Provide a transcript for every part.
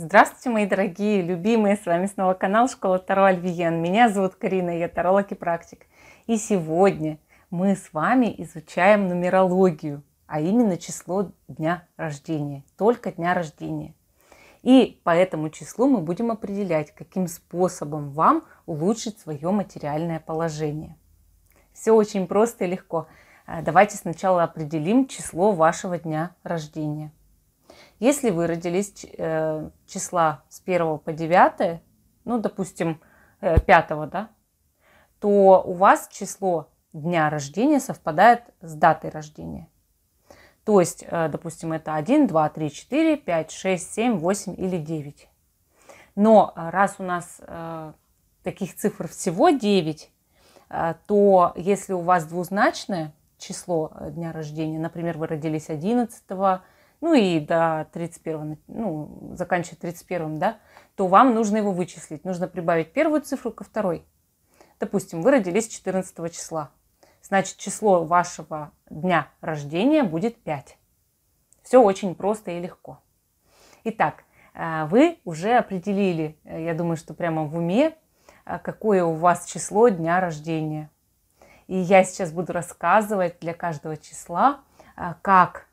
Здравствуйте, мои дорогие, любимые! С вами снова канал Школа Таро Альвиен. Меня зовут Карина, я таролог и практик. И сегодня мы с вами изучаем нумерологию, а именно число дня рождения, только дня рождения. И по этому числу мы будем определять, каким способом вам улучшить свое материальное положение. Все очень просто и легко. Э, давайте сначала определим число вашего дня рождения. Если вы родились э, числа с 1 по 9, ну, допустим, 5, э, да, то у вас число дня рождения совпадает с датой рождения. То есть, э, допустим, это 1, 2, 3, 4, 5, 6, 7, 8 или 9. Но раз у нас таких цифр всего 9, то если у вас двузначное число дня рождения, например, вы родились 11, ну и до 31, ну, заканчивая 31, да, то вам нужно его вычислить. Нужно прибавить первую цифру ко второй. Допустим, вы родились 14 числа. Значит, число вашего дня рождения будет 5. Все очень просто и легко. Итак, э, вы уже определили, э, я думаю, что прямо в уме, э, какое у вас число дня рождения. И я сейчас буду рассказывать для каждого числа, как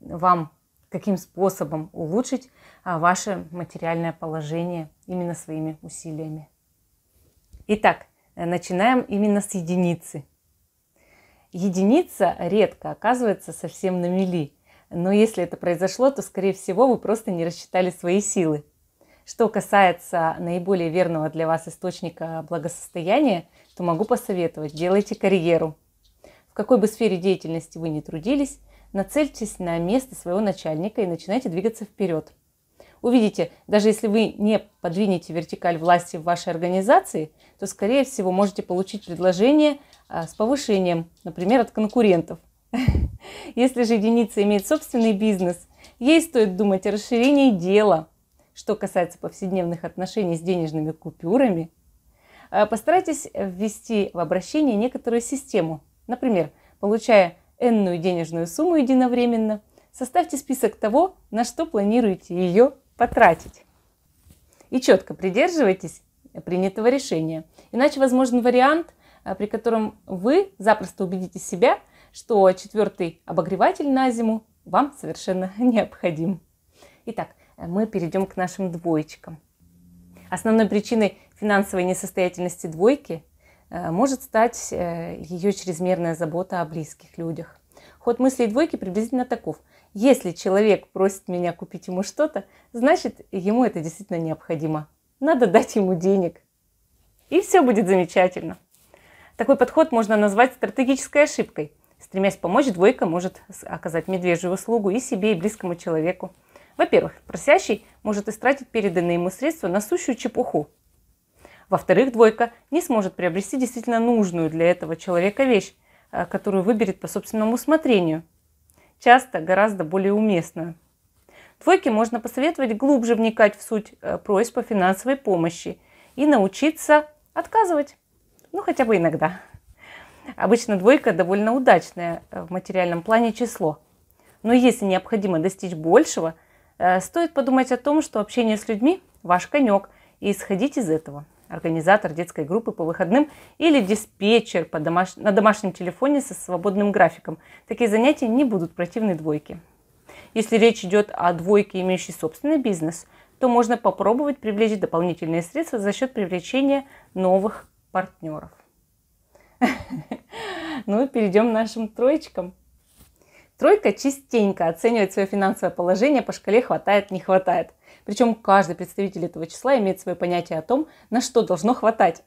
вам каким способом улучшить а, ваше материальное положение именно своими усилиями. Итак, э, начинаем именно с единицы. Единица редко оказывается совсем на мели, но если это произошло, то, скорее всего, вы просто не рассчитали свои силы. Что касается наиболее верного для вас источника благосостояния, то могу посоветовать, делайте карьеру. В какой бы сфере деятельности вы ни трудились, нацельтесь на место своего начальника и начинайте двигаться вперед. Увидите, даже если вы не подвинете вертикаль власти в вашей организации, то, скорее всего, можете получить предложение а, с повышением, например, от конкурентов. Если же единица имеет собственный бизнес, ей стоит думать о расширении дела. Что касается повседневных отношений с денежными купюрами, а, постарайтесь ввести в обращение некоторую систему. Например, получая энную денежную сумму единовременно, составьте список того, на что планируете ее потратить. И четко придерживайтесь принятого решения. Иначе возможен вариант, э, при котором вы запросто убедите себя, что четвертый обогреватель на зиму вам совершенно необходим. Итак, э, мы перейдем к нашим двоечкам. Основной причиной финансовой несостоятельности двойки Э, может стать э, ее чрезмерная забота о близких людях. Ход мыслей двойки приблизительно таков. Если человек просит меня купить ему что-то, значит, ему это действительно необходимо. Надо дать ему денег. И все будет замечательно. Такой подход можно назвать стратегической ошибкой. Стремясь помочь, двойка может оказать медвежью услугу и себе, и близкому человеку. Во-первых, просящий может истратить переданные ему средства на сущую чепуху, во-вторых, двойка не сможет приобрести действительно нужную для этого человека вещь, э, которую выберет по собственному усмотрению. Часто гораздо более уместную. Двойке можно посоветовать глубже вникать в суть э, просьб о финансовой помощи и научиться отказывать. Ну, хотя бы иногда. Обычно двойка довольно удачное э, в материальном плане число. Но если необходимо достичь большего, стоит подумать о том, что общение с людьми – ваш конек, и исходить из этого организатор детской группы по выходным или диспетчер по домаш... на домашнем телефоне со свободным графиком. Такие занятия не будут противны двойке. Если речь идет о двойке, имеющей собственный бизнес, то можно попробовать привлечь дополнительные средства за счет привлечения новых партнеров. Ну и перейдем к нашим троечкам. Тройка частенько оценивает свое финансовое положение по шкале «хватает-не хватает». Причем каждый представитель этого числа имеет свое понятие о том, на что должно хватать.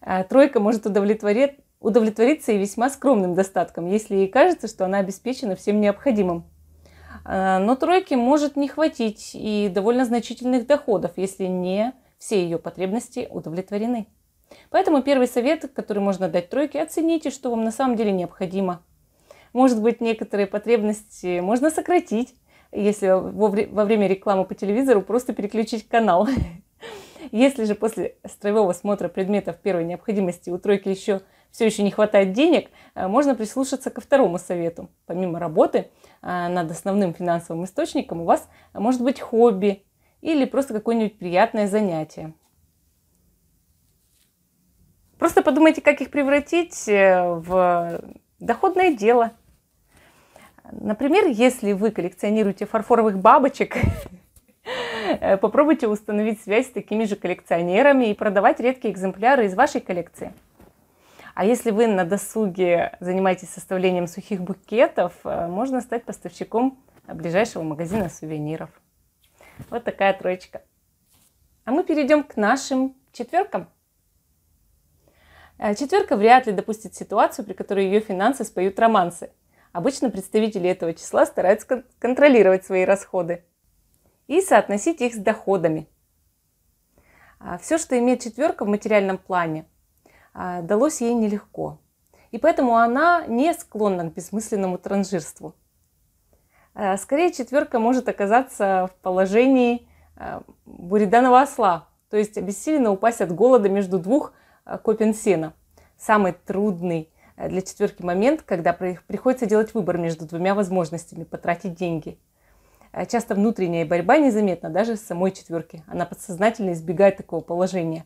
А, тройка может удовлетвориться и весьма скромным достатком, если ей кажется, что она обеспечена всем необходимым. А, но тройке может не хватить и довольно значительных доходов, если не все ее потребности удовлетворены. Поэтому первый совет, который можно дать тройке, оцените, что вам на самом деле необходимо. Может быть, некоторые потребности можно сократить, если во время рекламы по телевизору просто переключить канал. Если же после строевого смотра предметов первой необходимости у тройки еще все еще не хватает денег, э, можно прислушаться ко второму совету. Помимо работы э, над основным финансовым источником у вас может быть хобби или просто какое-нибудь приятное занятие. Просто подумайте, как их превратить э, в доходное дело – Например, если вы коллекционируете фарфоровых бабочек, э, попробуйте установить связь с такими же коллекционерами и продавать редкие экземпляры из вашей коллекции. А если вы на досуге занимаетесь составлением сухих букетов, э, можно стать поставщиком ближайшего магазина сувениров. Вот такая троечка. А мы перейдем к нашим четверкам. Э, четверка вряд ли допустит ситуацию, при которой ее финансы споют романсы – Обычно представители этого числа стараются контролировать свои расходы и соотносить их с доходами. А Все, что имеет четверка в материальном плане, а, далось ей нелегко. И поэтому она не склонна к бессмысленному транжирству. А, скорее, четверка может оказаться в положении буриданного осла, то есть обессиленно упасть от голода между двух копен сена. Самый трудный Э, для четверки момент, когда приходится делать выбор между двумя возможностями потратить деньги. Э, часто внутренняя борьба незаметна даже с самой четверки. Она подсознательно избегает такого положения.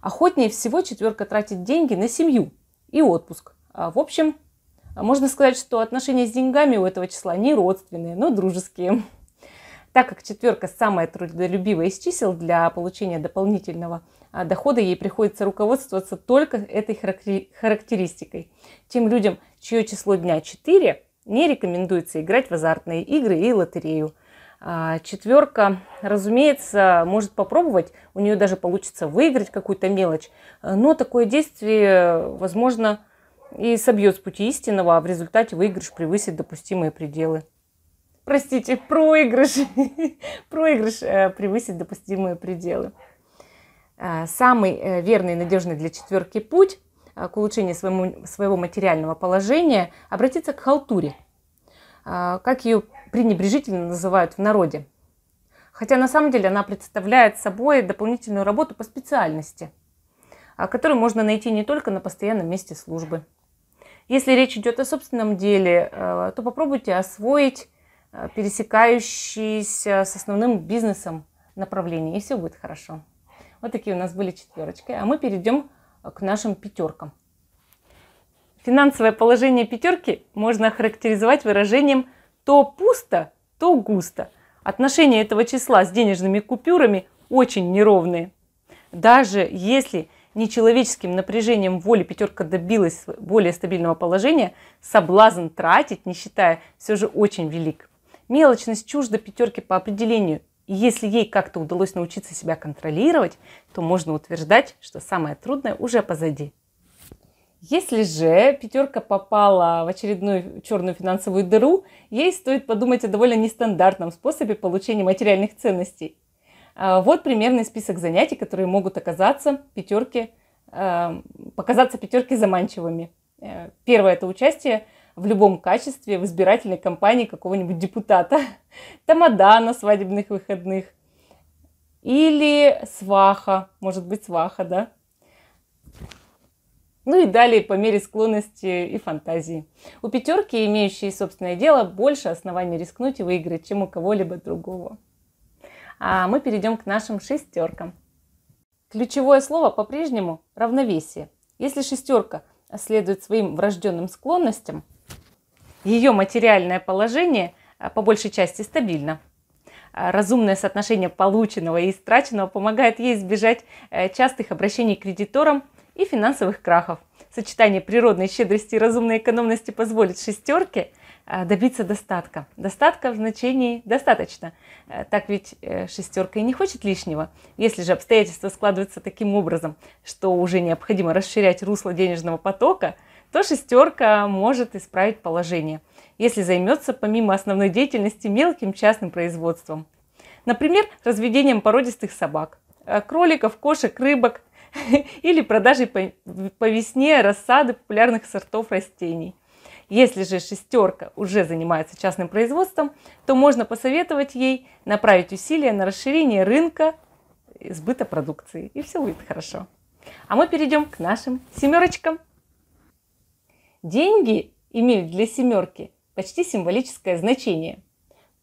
Охотнее всего четверка тратит деньги на семью и отпуск. А, в общем, можно сказать, что отношения с деньгами у этого числа не родственные, но дружеские. Так как четверка самая трудолюбивая из чисел, для получения дополнительного а, дохода ей приходится руководствоваться только этой характеристикой. Тем людям, чье число дня 4, не рекомендуется играть в азартные игры и лотерею. А, четверка, разумеется, может попробовать, у нее даже получится выиграть какую-то мелочь, но такое действие, возможно, и собьет с пути истинного, а в результате выигрыш превысит допустимые пределы простите, проигрыш, проигрыш э, превысит допустимые пределы. Э, самый э, верный и надежный для четверки путь к улучшению своему, своего материального положения – обратиться к халтуре, как ее пренебрежительно называют в народе. Хотя на самом деле она представляет собой дополнительную работу по специальности, которую можно найти не только на постоянном месте службы. Если речь идет о собственном деле, то попробуйте освоить Э, пересекающиеся с основным бизнесом направления, и все будет хорошо. Вот такие у нас были четверочки. А мы перейдем э, к нашим пятеркам. Финансовое положение пятерки можно охарактеризовать выражением «то пусто, то густо». Отношения этого числа с денежными купюрами очень неровные. Даже если нечеловеческим напряжением воли пятерка добилась более стабильного положения, соблазн тратить, не считая, все же очень велик. Мелочность чужда пятерки по определению, и если ей как-то удалось научиться себя контролировать, то можно утверждать, что самое трудное уже позади. Если же пятерка попала в очередную черную финансовую дыру, ей стоит подумать о довольно нестандартном способе получения материальных ценностей. А, вот примерный список занятий, которые могут оказаться пятерке а, показаться пятерке заманчивыми. Э, первое – это участие в любом качестве в избирательной кампании какого-нибудь депутата. Тамада на свадебных выходных. Или сваха, может быть, сваха, да? Ну и далее по мере склонности и фантазии. У пятерки, имеющей собственное дело, больше оснований рискнуть и выиграть, чем у кого-либо другого. А мы перейдем к нашим шестеркам. Ключевое слово по-прежнему равновесие. Если шестерка следует своим врожденным склонностям, ее материальное положение а, по большей части стабильно. А, разумное соотношение полученного и истраченного помогает ей избежать э, частых обращений к кредиторам и финансовых крахов. Сочетание природной щедрости и разумной экономности позволит шестерке а, добиться достатка. Достатка в значении «достаточно». Э, так ведь э, шестерка и не хочет лишнего. Если же обстоятельства складываются таким образом, что уже необходимо расширять русло денежного потока – то шестерка может исправить положение, если займется помимо основной деятельности мелким частным производством. Например, разведением породистых собак, э, кроликов, кошек, рыбок или продажей по весне рассады популярных сортов растений. Если же шестерка уже занимается частным производством, то можно посоветовать ей направить усилия на расширение рынка сбыта продукции. И все будет хорошо. А мы перейдем к нашим семерочкам. Деньги имеют для семерки почти символическое значение.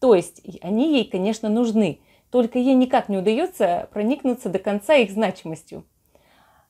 То есть они ей, конечно, нужны, только ей никак не удается проникнуться до конца их значимостью.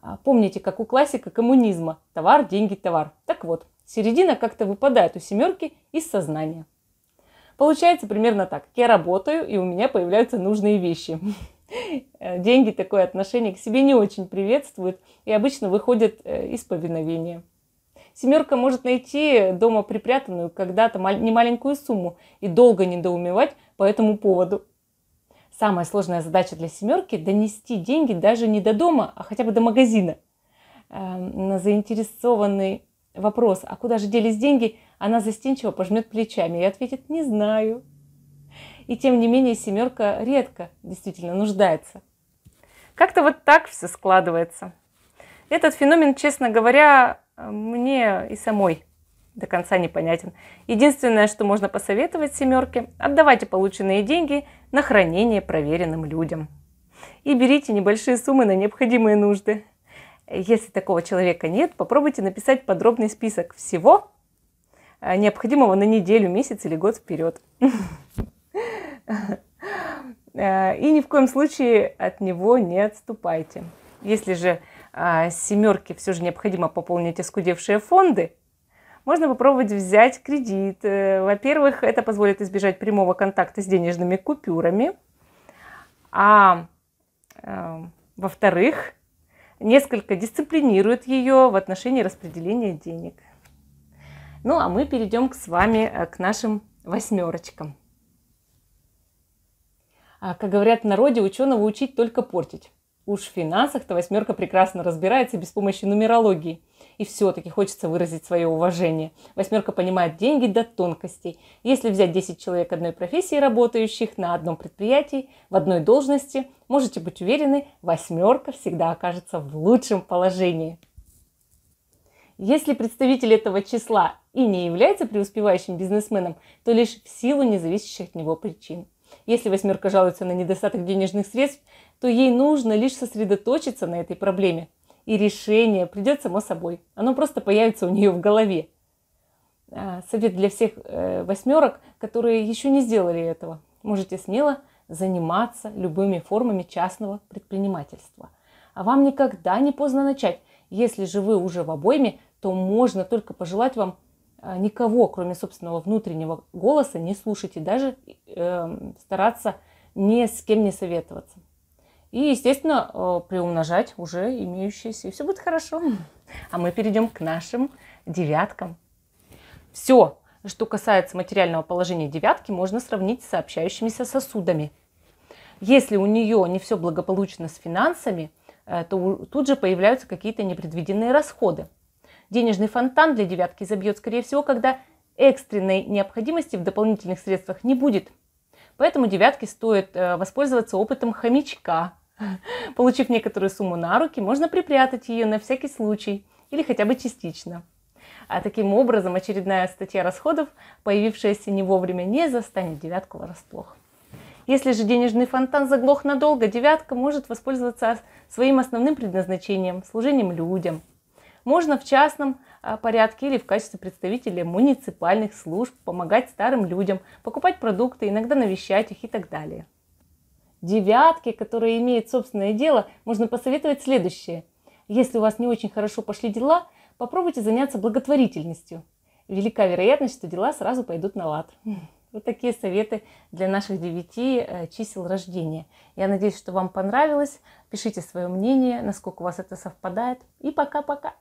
А помните, как у классика коммунизма – товар, деньги, товар. Так вот, середина как-то выпадает у семерки из сознания. Получается примерно так. Я работаю, и у меня появляются нужные вещи. Э, деньги такое отношение к себе не очень приветствуют и обычно выходят э, из повиновения семерка может найти дома припрятанную когда-то немаленькую сумму и долго недоумевать по этому поводу. Самая сложная задача для семерки – донести деньги даже не до дома, а хотя бы до магазина. Эм, на заинтересованный вопрос «А куда же делись деньги?» она застенчиво пожмет плечами и ответит «Не знаю». И тем не менее семерка редко действительно нуждается. Как-то вот так все складывается. Этот феномен, честно говоря, а, мне и самой до конца непонятен. Единственное, что можно посоветовать семерке, отдавайте полученные деньги на хранение проверенным людям. И берите небольшие суммы на необходимые нужды. Если такого человека нет, попробуйте написать подробный список всего а, необходимого на неделю, месяц или год вперед. А, и ни в коем случае от него не отступайте. Если же а, семерки все же необходимо пополнить искудевшие фонды, можно попробовать взять кредит. Э, во-первых, это позволит избежать прямого контакта с денежными купюрами. А э, во-вторых, несколько дисциплинирует ее в отношении распределения денег. Ну а мы перейдем к с вами э, к нашим восьмерочкам. А, как говорят в народе, ученого учить только портить. Уж в финансах-то восьмерка прекрасно разбирается без помощи нумерологии. И все-таки хочется выразить свое уважение. Восьмерка понимает деньги до тонкостей. Если взять 10 человек одной профессии, работающих на одном предприятии, в одной должности, можете быть уверены, восьмерка всегда окажется в лучшем положении. Если представитель этого числа и не является преуспевающим бизнесменом, то лишь в силу независящих от него причин. Если восьмерка жалуется на недостаток денежных средств, то ей нужно лишь сосредоточиться на этой проблеме. И решение придет само собой. Оно просто появится у нее в голове. А, совет для всех э, восьмерок, которые еще не сделали этого. Можете смело заниматься любыми формами частного предпринимательства. А вам никогда не поздно начать. Если же вы уже в обойме, то можно только пожелать вам Э, никого, кроме собственного внутреннего голоса, не слушайте, даже э, стараться ни с кем не советоваться. И, естественно, э, приумножать уже имеющиеся, и все будет хорошо. А мы перейдем к нашим девяткам. Все, что касается материального положения девятки, можно сравнить с сообщающимися сосудами. Если у нее не все благополучно с финансами, э, то тут же появляются какие-то непредвиденные расходы – Денежный фонтан для девятки забьет, скорее всего, когда экстренной необходимости в дополнительных средствах не будет. Поэтому девятке стоит э, воспользоваться опытом хомячка. Получив некоторую сумму на руки, можно припрятать ее на всякий случай или хотя бы частично. А таким образом очередная статья расходов, появившаяся не вовремя, не застанет девятку врасплох. Если же денежный фонтан заглох надолго, девятка может воспользоваться своим основным предназначением – служением людям – можно в частном а, порядке или в качестве представителя муниципальных служб помогать старым людям, покупать продукты, иногда навещать их и так далее. Девятки, которые имеют собственное дело, можно посоветовать следующее. Если у вас не очень хорошо пошли дела, попробуйте заняться благотворительностью. Велика вероятность, что дела сразу пойдут на лад. Вот такие советы для наших девяти э, чисел рождения. Я надеюсь, что вам понравилось. Пишите свое мнение, насколько у вас это совпадает. И пока-пока!